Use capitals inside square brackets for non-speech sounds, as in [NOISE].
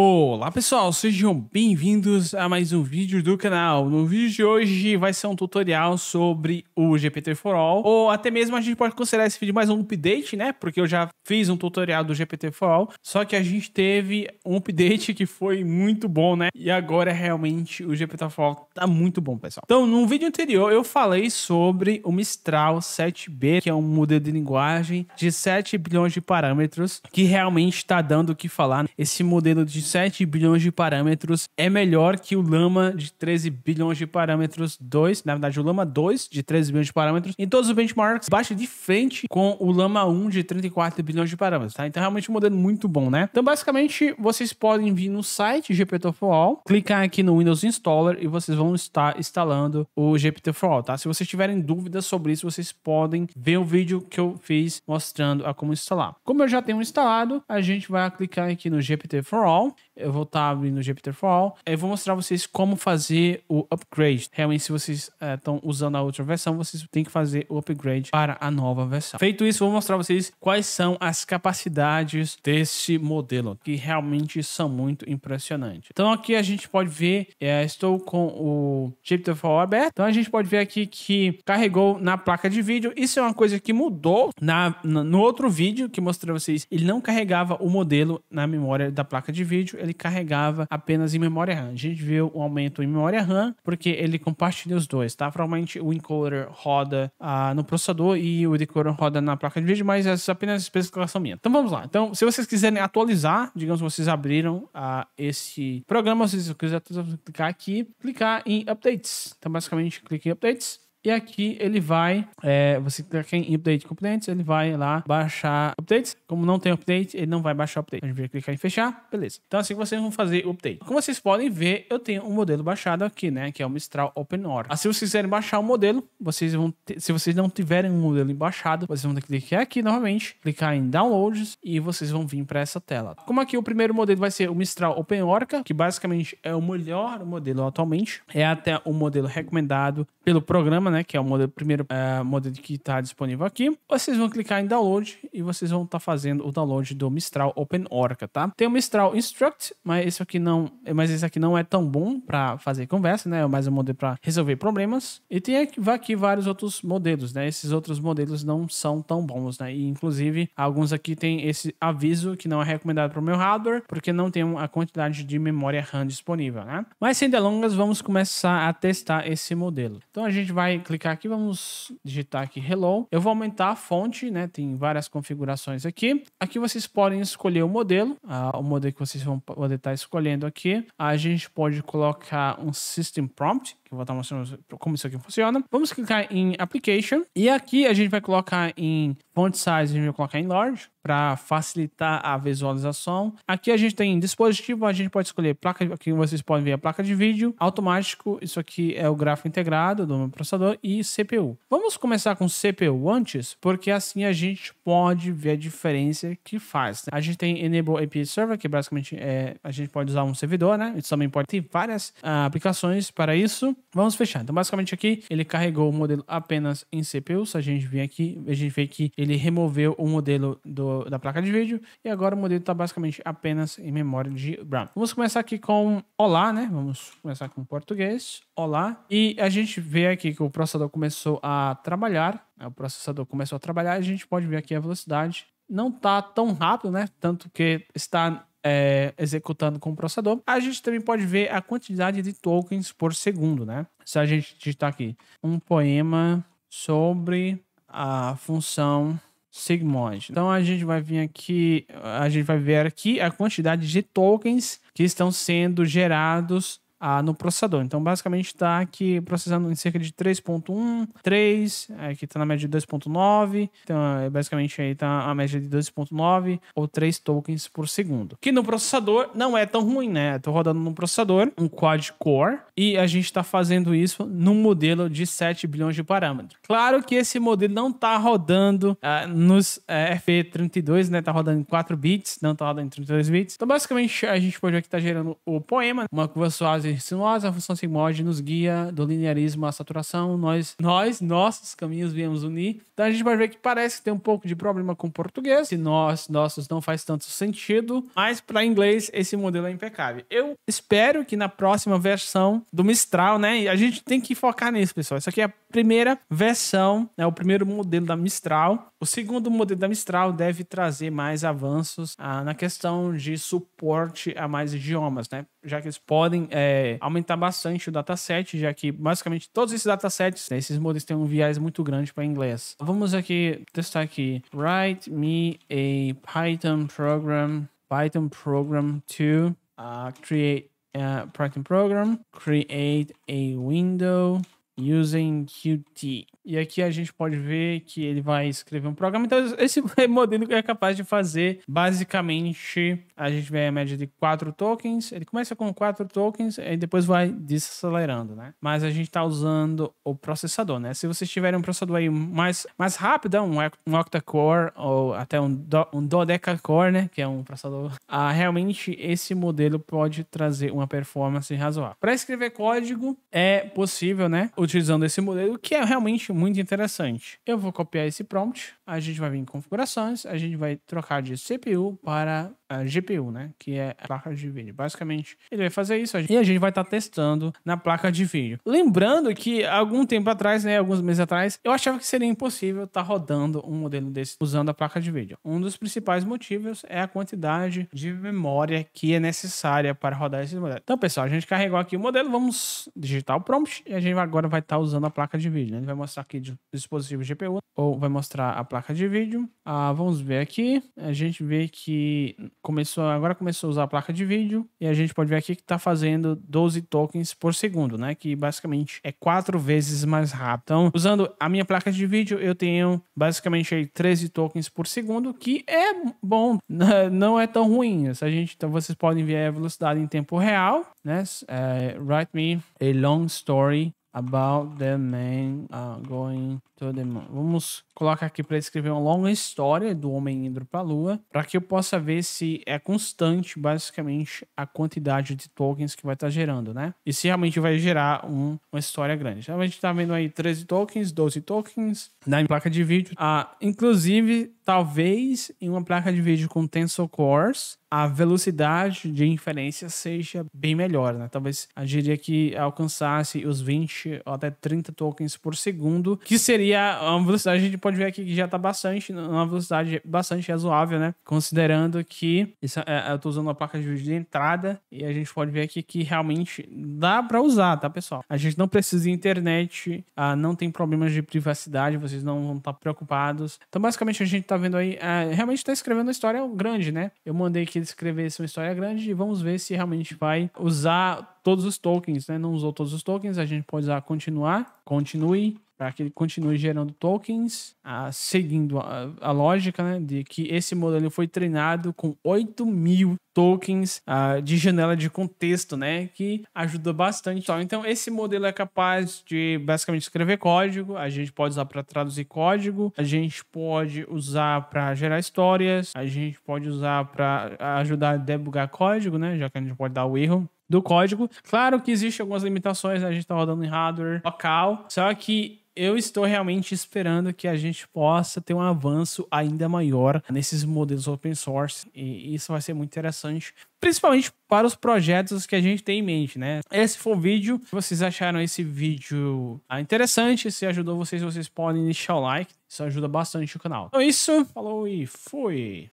Olá pessoal, sejam bem-vindos a mais um vídeo do canal. No vídeo de hoje vai ser um tutorial sobre o GPT for All, ou até mesmo a gente pode considerar esse vídeo mais um update, né? Porque eu já fiz um tutorial do GPT for All, só que a gente teve um update que foi muito bom, né? E agora realmente o GPT for All tá muito bom, pessoal. Então, no vídeo anterior eu falei sobre o Mistral 7B, que é um modelo de linguagem de 7 bilhões de parâmetros, que realmente está dando o que falar. Esse modelo de 7 bilhões de parâmetros é melhor que o Lama de 13 bilhões de parâmetros 2, na verdade o Lama 2 de 13 bilhões de parâmetros, em todos os benchmarks bate de frente com o Lama 1 de 34 bilhões de parâmetros, tá? Então é realmente um modelo muito bom, né? Então basicamente vocês podem vir no site GPT-4All, clicar aqui no Windows Installer e vocês vão estar instalando o GPT-4All, tá? Se vocês tiverem dúvidas sobre isso, vocês podem ver o vídeo que eu fiz mostrando a como instalar. Como eu já tenho instalado, a gente vai clicar aqui no GPT-4All eu vou estar tá abrindo o Jupyterfall. Eu vou mostrar vocês como fazer o upgrade. Realmente, se vocês estão eh, é, usando a outra versão, vocês têm que fazer o upgrade para a nova versão. Feito isso, vou mostrar vocês quais são as capacidades desse modelo, que realmente são muito impressionantes. Então aqui a gente pode ver, é, estou com o Fall aberto. Então a gente pode ver aqui que carregou na placa de vídeo. Isso é uma coisa que mudou na, no outro vídeo que mostrei a vocês. Ele não carregava o modelo na memória da placa de vídeo vídeo ele carregava apenas em memória RAM. A gente viu o um aumento em memória RAM porque ele compartilha os dois, tá? Provavelmente o encoder roda ah, no processador e o decoder roda na placa de vídeo, mas essa é apenas especificação minha. Então vamos lá. Então, se vocês quiserem atualizar, digamos que vocês abriram ah, esse programa, se vocês quiserem clicar aqui, clicar em updates. Então, basicamente, clique em updates e aqui ele vai, é, você clica tá em Update Componentes, ele vai lá baixar updates. Como não tem update, ele não vai baixar update. A gente vai clicar em fechar, beleza. Então assim vocês vão fazer o update. Como vocês podem ver, eu tenho um modelo baixado aqui, né? Que é o Mistral OpenOr. Ah, se vocês quiserem baixar o modelo, vocês vão ter, se vocês não tiverem um modelo baixado, vocês vão ter que clicar aqui novamente, clicar em Downloads e vocês vão vir para essa tela. Como aqui o primeiro modelo vai ser o Mistral OpenOrca, que basicamente é o melhor modelo atualmente. É até o modelo recomendado pelo programa né? Que é o modelo, primeiro é, modelo que está disponível aqui. Vocês vão clicar em download e vocês vão estar tá fazendo o download do Mistral Open Orca, tá? Tem o Mistral Instruct, mas esse aqui não, mas esse aqui não é tão bom para fazer conversa, né? É mais um modelo para resolver problemas. E tem aqui, aqui vários outros modelos, né? Esses outros modelos não são tão bons, né? E inclusive alguns aqui tem esse aviso que não é recomendado para o meu hardware, porque não tem a quantidade de memória RAM disponível, né? Mas sem delongas, vamos começar a testar esse modelo. Então a gente vai clicar aqui, vamos digitar aqui Hello. Eu vou aumentar a fonte, né? Tem várias configurações aqui. Aqui vocês podem escolher o modelo, o modelo que vocês vão poder estar tá escolhendo aqui. A gente pode colocar um System Prompt, que eu vou estar mostrando como isso aqui funciona. Vamos clicar em Application e aqui a gente vai colocar em Font Size, a gente vai colocar em Large para facilitar a visualização. Aqui a gente tem dispositivo, a gente pode escolher placa, aqui vocês podem ver a placa de vídeo, automático, isso aqui é o gráfico integrado do meu processador e CPU. Vamos começar com CPU antes, porque assim a gente pode ver a diferença que faz. Né? A gente tem Enable API Server, que basicamente é, a gente pode usar um servidor, né? A gente também pode ter várias ah, aplicações para isso. Vamos fechar. Então, basicamente aqui, ele carregou o modelo apenas em CPU. Se a gente vir aqui, a gente vê que ele removeu o modelo do, da placa de vídeo. E agora o modelo está basicamente apenas em memória de RAM. Vamos começar aqui com Olá, né? Vamos começar com português. Olá. E a gente vê aqui que o processador começou a trabalhar. Né? O processador começou a trabalhar. A gente pode ver aqui a velocidade. Não está tão rápido, né? Tanto que está é, executando com o processador. A gente também pode ver a quantidade de tokens por segundo, né? Se a gente digitar aqui um poema sobre a função sigmoid. Então a gente vai vir aqui, a gente vai ver aqui a quantidade de tokens que estão sendo gerados ah, no processador. Então, basicamente, está aqui processando em cerca de 3.1, 3, aqui está na média de 2.9, então, é, basicamente, aí está a média de 2.9 ou 3 tokens por segundo. Que no processador não é tão ruim, né? Estou rodando no processador, um quad-core, e a gente está fazendo isso num modelo de 7 bilhões de parâmetros. Claro que esse modelo não está rodando ah, nos é, FP32, né? Está rodando em 4 bits, não está rodando em 32 bits. Então, basicamente, a gente pode aqui estar está gerando o poema, uma curva suave se Sinuosa, a função sigmoide, nos guia do linearismo à saturação. Nós, nós nossos caminhos viemos unir. Então a gente vai ver que parece que tem um pouco de problema com o português. Se nós, nossos, não faz tanto sentido. Mas para inglês, esse modelo é impecável. Eu espero que na próxima versão do Mistral, né? A gente tem que focar nisso, pessoal. Isso aqui é a primeira versão, né? O primeiro modelo da Mistral. O segundo modelo da Mistral deve trazer mais avanços ah, na questão de suporte a mais idiomas, né? Já que eles podem é, é, aumentar bastante o dataset, já que basicamente todos esses datasets, né, esses modelos têm um viés muito grande para inglês. Vamos aqui testar aqui. Write me a Python program, Python program to uh, create a ah, Python program, create a window em Qt. E aqui a gente pode ver que ele vai escrever um programa. Então, [LAUGHS] esse modelo é capaz de fazer, basicamente, a gente vê a média de quatro tokens. Ele começa com quatro tokens e depois vai desacelerando, né? Mas a gente está usando o processador, né? Se vocês tiverem um processador aí mais, mais rápido, é um, um octa-core ou até um, do, um dodeca-core, né? Que é um processador. Ah, realmente, esse modelo pode trazer uma performance razoável. Para escrever código, é possível, né? Utilizando desse modelo, que é realmente muito interessante. Eu vou copiar esse prompt, a gente vai vir em configurações, a gente vai trocar de CPU para a eh, GPU, né? Que é a placa de vídeo. Basicamente, ele vai fazer isso e a gente vai estar tá testando na placa de vídeo. Lembrando que algum tempo atrás, né? Alguns meses atrás, eu achava que seria impossível estar tá rodando um modelo desse usando a placa de vídeo. Um dos principais motivos é a quantidade de memória que é necessária para rodar esse modelo. Então, pessoal, a gente carregou aqui o modelo, vamos digitar o prompt e a gente agora vai estar tá usando a placa de vídeo, né? Ele vai mostrar aqui dispositivo GPU ou vai mostrar a placa placa de vídeo. Ah, vamos ver aqui. A gente vê que começou, agora começou a usar a placa de vídeo e a gente pode ver aqui que está fazendo 12 tokens por segundo, né? Que basicamente é quatro vezes mais rápido. Então, usando a minha placa de vídeo, eu tenho basicamente aí 13 tokens por segundo, que é bom, [LAUGHS] não é tão ruim. Se a gente, então vocês podem ver a velocidade em tempo real, né? Eh, write me a long story About the men uh, going to the moon. Vamos colocar aqui para escrever uma longa história do homem indo para a lua, para que eu possa ver se é constante, basicamente, a quantidade de tokens que vai estar tá gerando, né? E se realmente vai gerar um, uma história grande. Então, a gente está vendo aí 13 tokens, 12 tokens na placa de vídeo. Ah, inclusive, talvez em uma placa de vídeo com Tensor Cores, a velocidade de inferência seja bem melhor, né? Talvez a diria que alcançasse os 20 ou até 30 tokens por segundo, que seria uma velocidade, a gente pode ver aqui que já está bastante, uma velocidade bastante razoável, né? Considerando que isso, é, eu estou usando a placa de vídeo de entrada e a gente pode ver aqui que realmente dá para usar, tá, pessoal? A gente não precisa de internet, ah, não tem problemas de privacidade, vocês não vão estar tá preocupados. Então, basicamente, a gente está vendo aí, ah, realmente está escrevendo uma história grande, né? Eu mandei aqui que ele escrevesse uma história grande e vamos ver se realmente vai usar todos os tokens, né? Não usou todos os tokens, a gente pode usar continuar, continue, para tá? que ele continue gerando tokens, a, ah, seguindo a, a, lógica né, de que esse modelo foi treinado com 8 mil tokens a, ah, de janela de contexto, né, que ajuda bastante. Então, esse modelo é capaz de basicamente escrever código, a gente pode usar para traduzir código, a gente pode usar para gerar histórias, a gente pode usar para ah, ajudar a debugar código, né, já que a gente pode dar o erro do código. Claro que existem algumas limitações, né? a gente está rodando em hardware local, só que eu estou realmente esperando que a gente possa ter um avanço ainda maior nesses modelos open source e isso vai ser muito interessante, principalmente para os projetos que a gente tem em mente, né? Esse foi o vídeo. Se vocês acharam esse vídeo ah, interessante, se ajudou vocês, vocês podem deixar o like. Isso ajuda bastante o canal. Então é isso, falou e fui!